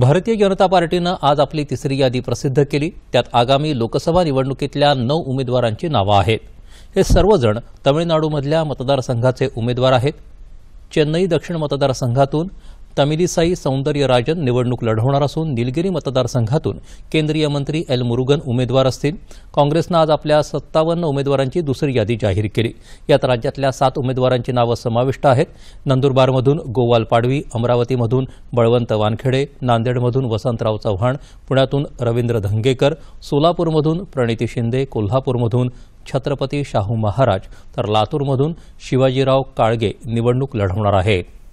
भारतीय जनता पार्टीनं आज आपली तिसरी यादी प्रसिद्ध केली त्यात आगामी लोकसभा निवडणुकीतल्या नऊ उमेदवारांची नावं आहेत हे सर्वजण तमिळनाडूमधल्या मतदारसंघाचे उमेदवार आहेत चेन्नई दक्षिण मतदारसंघातून तमिलीसाई सौंदर्यराजन निवडणूक लढवणार असून निलगिरी मतदारसंघातून केंद्रीय मंत्री एल मुरुगन उमेदवार असतील काँग्रेसनं आज आपल्या सत्तावन्न उमेदवारांची दुसरी यादी जाहीर केली यात राज्यातल्या सात उमेदवारांची नावं समाविष्ट आहेत नंदुरबारमधून गोवाल पाडवी अमरावतीमधून बळवंत वानखेडे नांदेडमधून वसंतराव चव्हाण पुण्यातून रवींद्र धंगेकर सोलापूरमधून प्रणिती शिंदे कोल्हापूरमधून छत्रपती शाहू महाराज तर लातूरमधून शिवाजीराव काळगे निवडणूक लढवणार आहेत